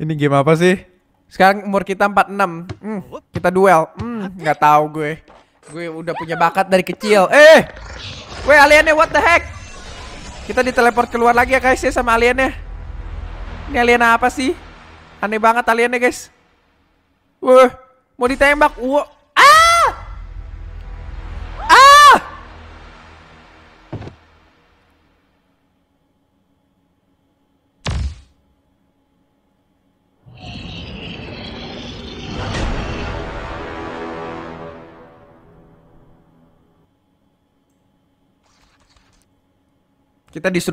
Ini game apa sih? Sekarang umur kita 46. Hmm, kita duel. Hmm, nggak tahu gue. Gue udah punya bakat dari kecil. Eh! Weh, aliennya what the heck? Kita diteleport keluar lagi ya guys ya sama aliennya. Ini alien apa sih? Aneh banget aliennya guys. Wah, mau ditembak. Wah, kita disuruh